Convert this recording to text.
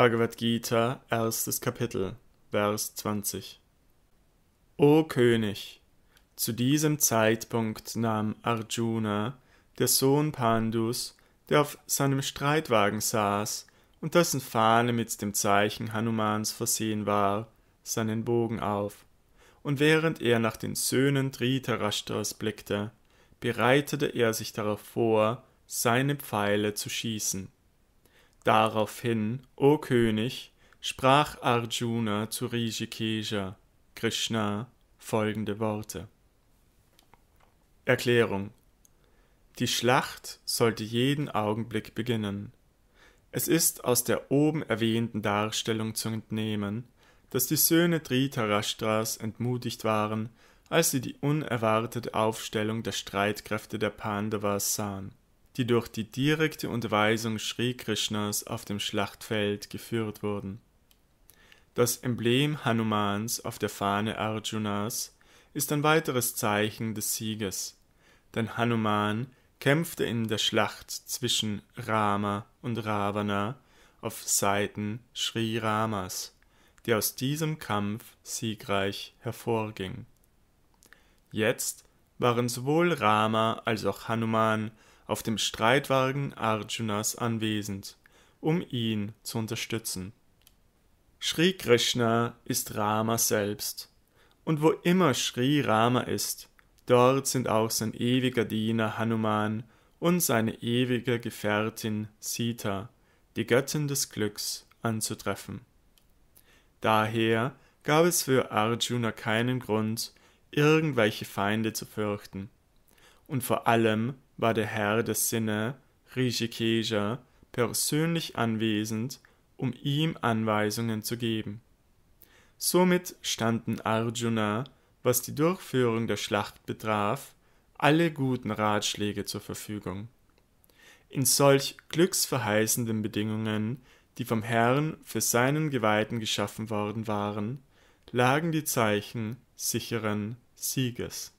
Bhagavad Gita, erstes Kapitel, Vers 20. O König, zu diesem Zeitpunkt nahm Arjuna, der Sohn Pandus, der auf seinem Streitwagen saß und dessen Fahne mit dem Zeichen Hanumans versehen war, seinen Bogen auf. Und während er nach den Söhnen Dhritarashtras blickte, bereitete er sich darauf vor, seine Pfeile zu schießen. Daraufhin, o König, sprach Arjuna zu Rishikesha, Krishna, folgende Worte. Erklärung Die Schlacht sollte jeden Augenblick beginnen. Es ist aus der oben erwähnten Darstellung zu entnehmen, dass die Söhne Dhritarashtras entmutigt waren, als sie die unerwartete Aufstellung der Streitkräfte der Pandavas sahen die durch die direkte Unterweisung Sri Krishnas auf dem Schlachtfeld geführt wurden. Das Emblem Hanumans auf der Fahne Arjunas ist ein weiteres Zeichen des Sieges, denn Hanuman kämpfte in der Schlacht zwischen Rama und Ravana auf Seiten Sri Ramas, der aus diesem Kampf siegreich hervorging. Jetzt waren sowohl Rama als auch Hanuman auf dem Streitwagen Arjunas anwesend, um ihn zu unterstützen. Sri Krishna ist Rama selbst, und wo immer Sri Rama ist, dort sind auch sein ewiger Diener Hanuman und seine ewige Gefährtin Sita, die Göttin des Glücks, anzutreffen. Daher gab es für Arjuna keinen Grund, irgendwelche Feinde zu fürchten. Und vor allem war der Herr der Sinne, Rishikesha, persönlich anwesend, um ihm Anweisungen zu geben. Somit standen Arjuna, was die Durchführung der Schlacht betraf, alle guten Ratschläge zur Verfügung. In solch glücksverheißenden Bedingungen, die vom Herrn für seinen Geweihten geschaffen worden waren, lagen die Zeichen sicheren Sieges.